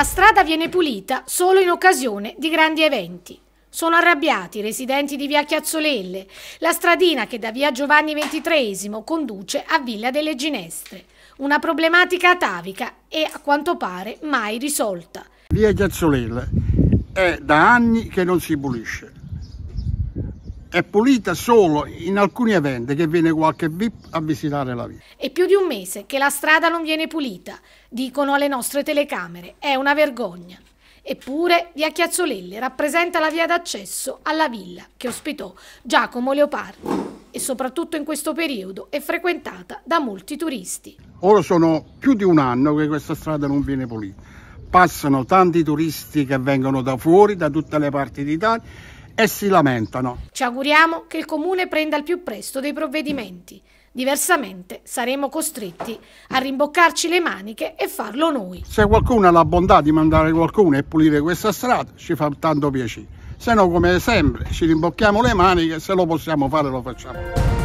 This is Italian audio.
La strada viene pulita solo in occasione di grandi eventi. Sono arrabbiati i residenti di via Chiazzolelle, la stradina che da via Giovanni XXIII conduce a Villa delle Ginestre. Una problematica atavica e a quanto pare mai risolta. Via Chiazzolelle è da anni che non si pulisce è pulita solo in alcuni eventi che viene qualche VIP a visitare la villa. È più di un mese che la strada non viene pulita, dicono alle nostre telecamere, è una vergogna. Eppure Via Chiazzolelle rappresenta la via d'accesso alla villa che ospitò Giacomo Leopardi e soprattutto in questo periodo è frequentata da molti turisti. Ora sono più di un anno che questa strada non viene pulita. Passano tanti turisti che vengono da fuori, da tutte le parti d'Italia e si lamentano. Ci auguriamo che il Comune prenda al più presto dei provvedimenti. Diversamente saremo costretti a rimboccarci le maniche e farlo noi. Se qualcuno ha la bontà di mandare qualcuno e pulire questa strada, ci fa tanto piacere. Se no, come sempre, ci rimbocchiamo le maniche e se lo possiamo fare lo facciamo.